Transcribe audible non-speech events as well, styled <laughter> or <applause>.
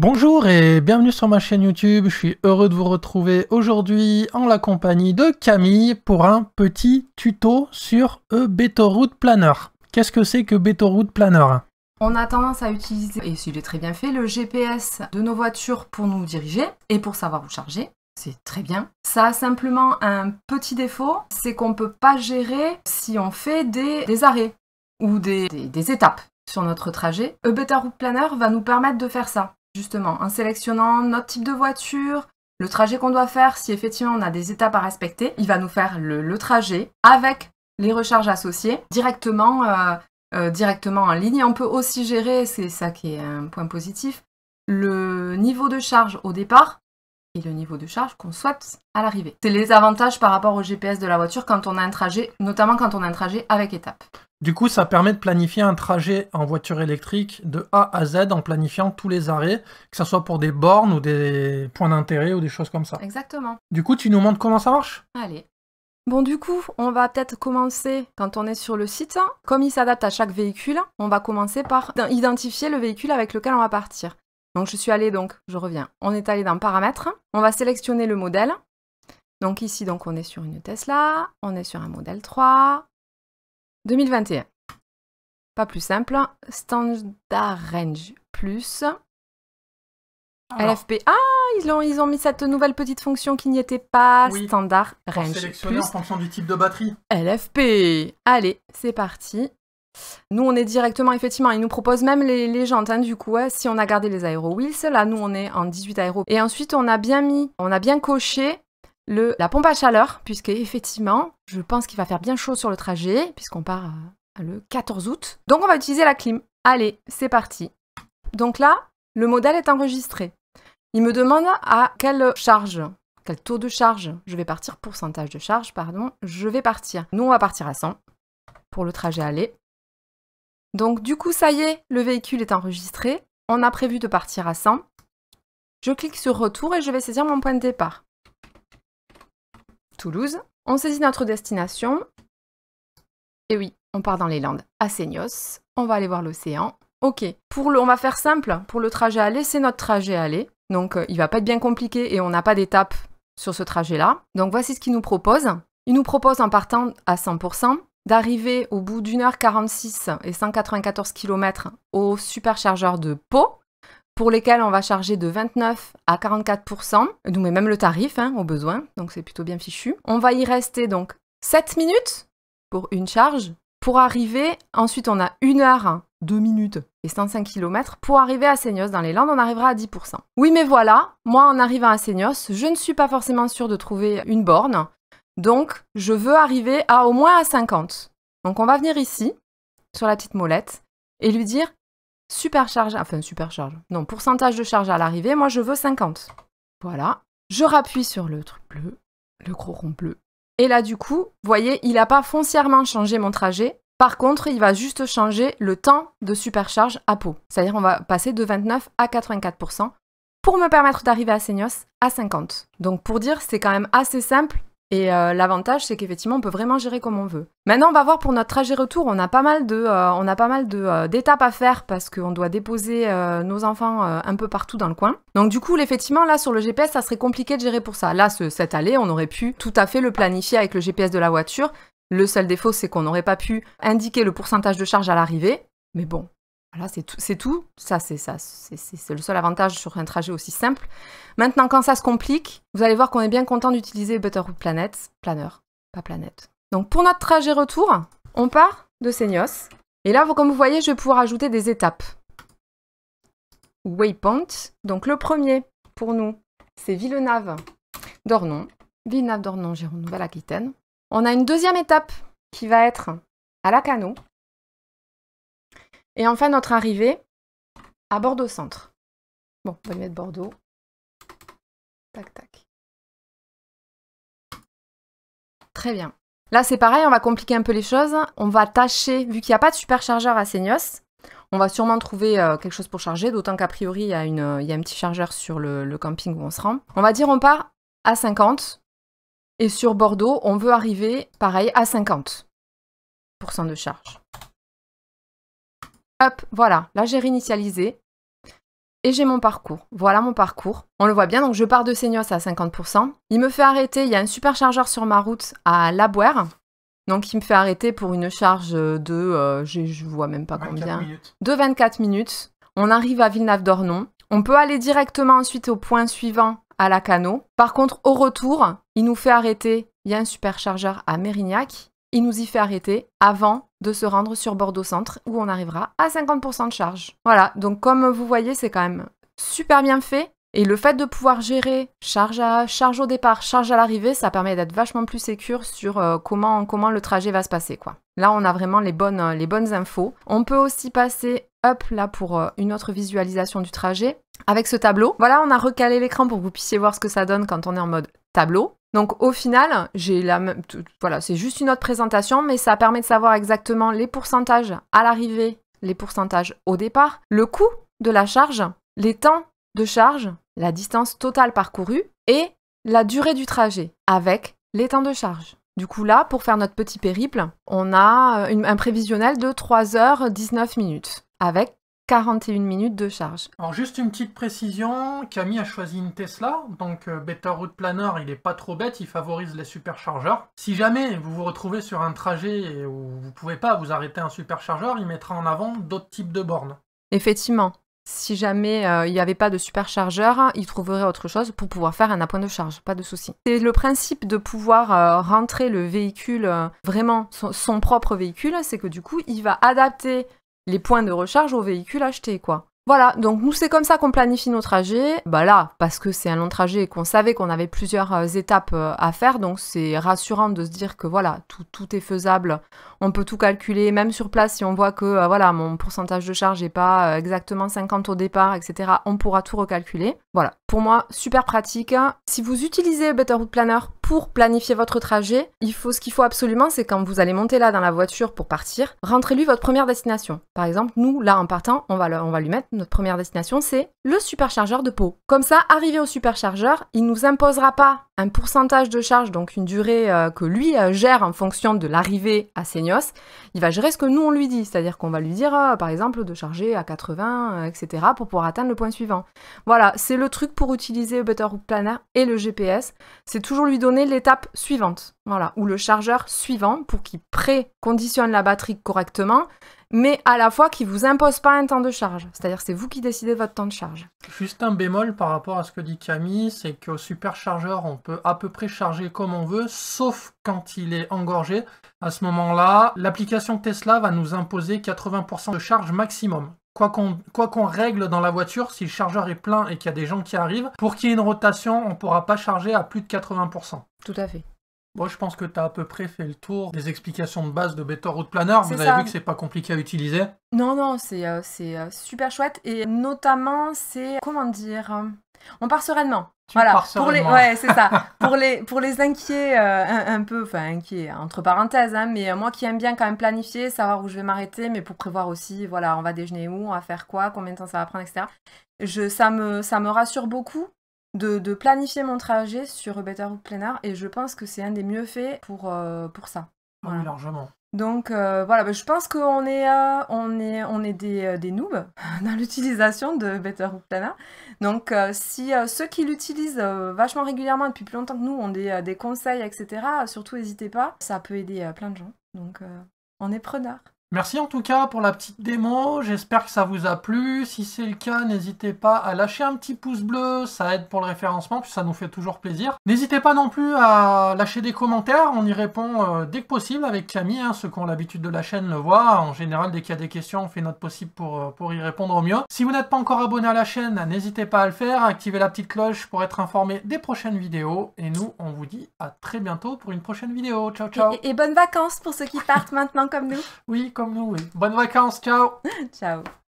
Bonjour et bienvenue sur ma chaîne YouTube, je suis heureux de vous retrouver aujourd'hui en la compagnie de Camille pour un petit tuto sur e Planner. Qu'est-ce que c'est que Route Planner on a tendance à utiliser, et s'il est très bien fait, le GPS de nos voitures pour nous diriger et pour savoir où charger. C'est très bien. Ça a simplement un petit défaut, c'est qu'on ne peut pas gérer si on fait des, arrêts ou des, étapes sur notre trajet. E Planner va nous permettre de faire ça justement, en sélectionnant notre type de voiture, le trajet qu'on doit faire, si effectivement on a des étapes à respecter, il va nous faire le, trajet avec les recharges associées directement, euh, euh, directement en ligne. on peut aussi gérer, c'est ça qui est un point positif, le niveau de charge au départ et le niveau de charge qu'on souhaite à l'arrivée. C'est les avantages par rapport au GPS de la voiture quand on a un trajet, notamment quand on a un trajet avec étape. Du coup, ça permet de planifier un trajet en voiture électrique de A à Z en planifiant tous les arrêts, que ce soit pour des bornes ou des points d'intérêt ou des choses comme ça. Exactement. Du coup, tu nous montres comment ça marche Allez. Bon, du coup, on va peut-être commencer quand on est sur le site. Comme il s'adapte à chaque véhicule, on va commencer par identifier le véhicule avec lequel on va partir. Donc, je suis allée, donc, je reviens. On est allé dans Paramètres. On va sélectionner le modèle. Donc, ici, donc, on est sur une Tesla. On est sur un modèle 3. 2021. Pas plus simple. Hein. Standard Range plus. LFP. Ah, ils ont, ils ont mis cette nouvelle petite fonction qui n'y était pas. Standard Range plus. en fonction du type de batterie. LFP. Allez, c'est parti. Nous, on est directement, effectivement, ils nous proposent même les, jantes, hein, du coup, hein. si on a gardé les Aero Wheels, là, nous, on est en 18 Aero. Et ensuite, on a bien mis, on a bien coché la pompe à chaleur, puisque effectivement, je pense qu'il va faire bien chaud sur le trajet, puisqu'on part euh, le 14 août. Donc on va utiliser la clim. Allez, c'est parti. Donc là, le modèle est enregistré. Il me demande à quelle charge, quel taux de charge je vais partir, pourcentage de charge, pardon, je vais partir. Nous, on va partir à 100 pour le trajet aller. Donc du coup, ça y est, le véhicule est enregistré. On a prévu de partir à 100. Je clique sur retour et je vais saisir mon point de départ. Toulouse. On saisit notre destination. Et oui, on part dans les Landes, à Seignos. On va aller voir l'océan. Ok, pour le, on va faire simple. Pour le trajet aller, c'est notre trajet aller. Donc il euh, il va pas être bien compliqué et on n'a pas d'étape sur ce trajet-là. Donc voici ce qu'il nous propose. Il nous propose en partant à 100% d'arriver au bout d'une heure 46 et 194 km au superchargeur de Pau pour lesquels on va charger de 29 à 44%. Nous met même le tarif hein, au besoin, donc c'est plutôt bien fichu. On va y rester donc 7 minutes pour une charge. Pour arriver, ensuite on a 1 heure, 2 hein, minutes et 105 km. Pour arriver à Seignos, dans les Landes, on arrivera à 10%. Oui, mais voilà, moi en arrivant à Seignos, je ne suis pas forcément sûr de trouver une borne. Donc, je veux arriver à au moins à 50. Donc, on va venir ici, sur la petite molette, et lui dire supercharge, enfin supercharge, non, pourcentage de charge à l'arrivée, moi je veux 50. Voilà, je rappuie sur le truc bleu, le gros rond bleu. Et là du coup, voyez, il n'a pas foncièrement changé mon trajet, par contre, il va juste changer le temps de supercharge à peau. C'est-à-dire on va passer de 29 à 84% pour me permettre d'arriver à Seignos à 50. Donc pour dire, c'est quand même assez simple et euh, l'avantage, c'est qu'effectivement, on peut vraiment gérer comme on veut. Maintenant, on va voir pour notre trajet retour. On a pas mal de, euh, on a pas mal de euh, d'étapes à faire parce qu'on doit déposer nos enfants un peu partout dans le coin. Donc du coup, effectivement, là sur le GPS, ça serait compliqué de gérer pour ça. Là, cette allée, on aurait pu tout à fait le planifier avec le GPS de la voiture. Le seul défaut, c'est qu'on n'aurait pas pu indiquer le pourcentage de charge à l'arrivée. Mais bon, voilà, c'est tout, c'est tout. Ça, c'est ça, c'est le seul avantage sur un trajet aussi simple. Maintenant, quand ça se complique, vous allez voir qu'on est bien content d'utiliser Butterwood Planet, Planeur, pas Planète. Donc pour notre trajet retour, on part de Senios. Et là, comme vous voyez, je vais pouvoir ajouter des étapes. Waypoint. Donc le premier pour nous, c'est Villeneuve d'Ornon. Villeneuve d'Ornon, Gironde, Nouvelle-Aquitaine. On a une deuxième étape qui va être à Lacanau. Et enfin, notre arrivée à Bordeaux Centre. Bon, on va lui mettre Bordeaux. Tac, tac. Très bien. Là, c'est pareil, on va compliquer un peu les choses. On va tâcher, vu qu'il n'y a pas de superchargeur à Seignos, on va sûrement trouver euh, quelque chose pour charger, d'autant qu'a priori, il y, a une, y, un petit chargeur sur le, le, camping où on se rend. On va dire on part à 50, et sur Bordeaux, on veut arriver, pareil, à 50% de charge. Hop, voilà, là j'ai réinitialisé et j'ai mon parcours. Voilà mon parcours. On le voit bien, donc je pars de Seignos à 50%. Il me fait arrêter, il y a un superchargeur sur ma route à Labouère. Donc il me fait arrêter pour une charge de, euh, je, vois même pas combien, de 24 minutes. On arrive à Villeneuve-d'Ornon. On peut aller directement ensuite au point suivant à la Cano. Par contre, au retour, il nous fait arrêter. Il y a un superchargeur à Mérignac. Il nous y fait arrêter avant de se rendre sur Bordeaux Centre où on arrivera à 50% de charge. Voilà, donc comme vous voyez, c'est quand même super bien fait. Et le fait de pouvoir gérer charge à charge au départ, charge à l'arrivée, ça permet d'être vachement plus sécure sur euh, comment, comment le trajet va se passer quoi. Là, on a vraiment les bonnes, euh, les bonnes infos. On peut aussi passer up là pour euh, une autre visualisation du trajet avec ce tableau. Voilà, on a recalé l'écran pour que vous puissiez voir ce que ça donne quand on est en mode tableau. Donc au final, j'ai la même, voilà, c'est juste une autre présentation, mais ça permet de savoir exactement les pourcentages à l'arrivée, les pourcentages au départ, le coût de la charge, les temps de charge, la distance totale parcourue et la durée du trajet avec les temps de charge. Du coup là, pour faire notre petit périple, on a euh, une, un prévisionnel de 3h19 minutes avec 41 minutes de charge. Alors juste une petite précision, Camille a choisi une Tesla, donc euh, Better Route Planner il est pas trop bête, il favorise les superchargeurs. Si jamais vous vous retrouvez sur un trajet où vous ne pouvez pas vous arrêter un superchargeur, il mettra en avant d'autres types de bornes. Effectivement, si jamais euh, il n'y avait pas de superchargeur, il trouverait autre chose pour pouvoir faire un appoint de charge, pas de souci. C'est le principe de pouvoir euh, rentrer le véhicule, vraiment son, propre véhicule, c'est que du coup, il va adapter les points de recharge au véhicule acheté, quoi. Voilà, donc nous c'est comme ça qu'on planifie nos trajets. Bah là, parce que c'est un long trajet et qu'on savait qu'on avait plusieurs euh, étapes euh, à faire, donc c'est rassurant de se dire que voilà, tout, tout est faisable on peut tout calculer, même sur place, si on voit que euh, voilà, mon pourcentage de charge n'est pas euh, exactement 50 au départ, etc., on pourra tout recalculer. Voilà, pour moi, super pratique. Hein. Si vous utilisez Better Route Planner pour planifier votre trajet, il faut ce qu'il faut absolument, c'est quand vous allez monter là dans la voiture pour partir, rentrez-lui votre première destination. Par exemple, nous, là en partant, on va, on va lui mettre notre première destination, c'est le superchargeur de peau. Comme ça, arrivé au superchargeur, il ne nous imposera pas un pourcentage de charge, donc une durée euh, que lui euh, gère en fonction de l'arrivée à Seignos, il va gérer ce que nous on lui dit, c'est-à-dire qu'on va lui dire euh, par exemple de charger à 80, etc. pour pouvoir atteindre le point suivant. Voilà, c'est le truc pour utiliser Better Rook Planner et le GPS, c'est toujours lui donner l'étape suivante, voilà, ou le chargeur suivant pour qu'il pré-conditionne la batterie correctement mais à la fois qui vous impose pas un temps de charge. C'est-à-dire c'est vous qui décidez votre temps de charge. Juste un bémol par rapport à ce que dit Camille, c'est qu'au superchargeur, on peut à peu près charger comme on veut, sauf quand il est engorgé. À ce moment-là, l'application Tesla va nous imposer 80% de charge maximum quoi qu'on règle dans la voiture, si le chargeur est plein et qu'il y a des gens qui arrivent, pour qu'il y ait une rotation, on ne pourra pas charger à plus de 80%. Tout à fait. Bon, je pense que tu as à peu près fait le tour des explications de base de Better Route Planner. Vous avez vu que c'est pas compliqué à utiliser Non, non, c'est euh, euh, super chouette. Et notamment, c'est. Comment dire euh, On part sereinement. Tu voilà, pour les, ouais, c'est ça. <laughs> pour les, pour les inquiets, un, peu, enfin inquiets, entre parenthèses, hein, mais moi qui aime bien quand même planifier, savoir où je vais m'arrêter, mais pour prévoir aussi, voilà, on va déjeuner où, on va faire quoi, combien de temps ça va prendre, etc. Je, ça me, ça me rassure beaucoup de, planifier mon trajet sur Better Planner et je pense que c'est un des mieux faits pour, euh, pour ça. Ah oui, largement. Donc euh, voilà, bah, je pense qu'on est, on est, on est des, euh, des noobs <laughs> dans l'utilisation de Better Planner. Donc si ceux qui l'utilisent vachement régulièrement depuis plus longtemps que nous ont des, des conseils, etc., surtout n'hésitez pas, ça peut aider plein de gens. Donc on est preneurs. Merci en tout cas pour la petite démo, j'espère que ça vous a plu. Si c'est le cas, n'hésitez pas à lâcher un petit pouce bleu, ça aide pour le référencement, puis ça nous fait toujours plaisir. N'hésitez pas non plus à lâcher des commentaires, on y répond euh, dès que possible avec Camille, hein, ceux qui ont l'habitude de la chaîne le voient. En général, dès qu'il y a des questions, on fait notre possible pour, euh, pour y répondre au mieux. Si vous n'êtes pas encore abonné à la chaîne, n'hésitez pas à le faire, activez la petite cloche pour être informé des prochaines vidéos. Et nous, on vous dit à très bientôt pour une prochaine vidéo. Ciao, ciao Et, et bonnes vacances pour ceux qui partent maintenant comme nous Oui, comme nous. Oui. Bonnes vacances, ciao! <laughs> ciao!